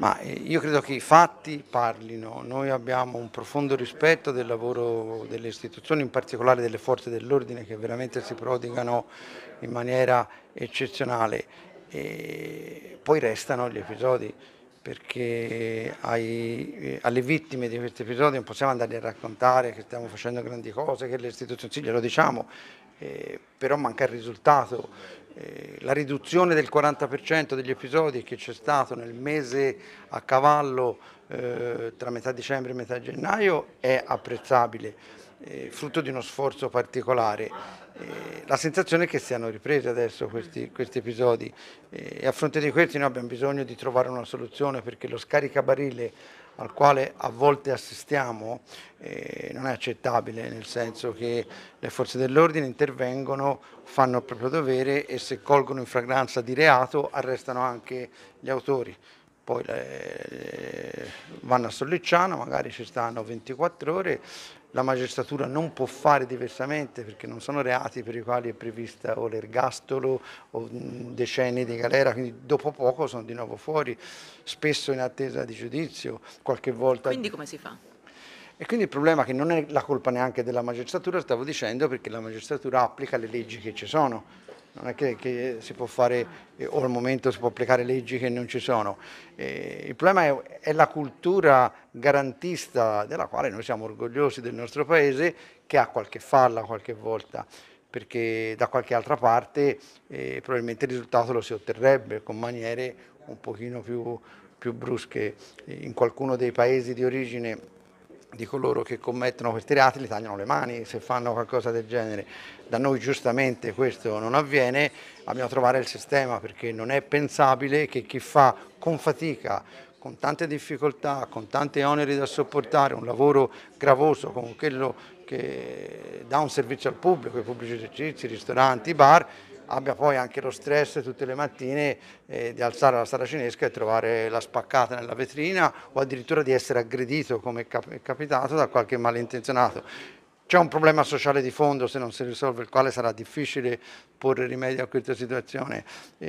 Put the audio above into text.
Ma eh, io credo che i fatti parlino, noi abbiamo un profondo rispetto del lavoro delle istituzioni, in particolare delle forze dell'ordine che veramente si prodigano in maniera eccezionale. E poi restano gli episodi perché ai, eh, alle vittime di questi episodi non possiamo andare a raccontare che stiamo facendo grandi cose, che le istituzioni, sì, glielo diciamo, eh, però manca il risultato eh, la riduzione del 40% degli episodi che c'è stato nel mese a cavallo eh, tra metà dicembre e metà gennaio è apprezzabile, eh, frutto di uno sforzo particolare. Eh, la sensazione è che siano ripresi adesso questi, questi episodi eh, e a fronte di questi noi abbiamo bisogno di trovare una soluzione perché lo scaricabarile al quale a volte assistiamo eh, non è accettabile, nel senso che le forze dell'ordine intervengono, fanno il proprio dovere e se colgono in fragranza di reato arrestano anche gli autori. Poi eh, vanno a Sollicciano, magari ci stanno 24 ore, la magistratura non può fare diversamente perché non sono reati per i quali è prevista o l'ergastolo o decenni di galera, quindi dopo poco sono di nuovo fuori, spesso in attesa di giudizio, qualche volta... Quindi come si fa? E quindi il problema è che non è la colpa neanche della magistratura, stavo dicendo, perché la magistratura applica le leggi che ci sono non è che, che, si può fare eh, o al momento si può applicare leggi che non ci sono. Eh, il problema è, è, la cultura garantista della quale noi siamo orgogliosi del nostro paese che ha qualche falla qualche volta perché da qualche altra parte eh, probabilmente il risultato lo si otterrebbe con maniere un pochino più, più brusche. In qualcuno dei paesi di origine di coloro che commettono questi reati li tagliano le mani se fanno qualcosa del genere. Da noi giustamente questo non avviene, dobbiamo trovare il sistema perché non è pensabile che chi fa con fatica, con tante difficoltà, con tanti oneri da sopportare, un lavoro gravoso come quello che dà un servizio al pubblico, i pubblici esercizi, i ristoranti, i bar, abbia poi anche lo stress tutte le mattine eh, di alzare la sala cinesca e trovare la spaccata nella vetrina o addirittura di essere aggredito come è capitato da qualche malintenzionato. C'è un problema sociale di fondo se non si risolve, il quale sarà difficile porre rimedio a questa situazione.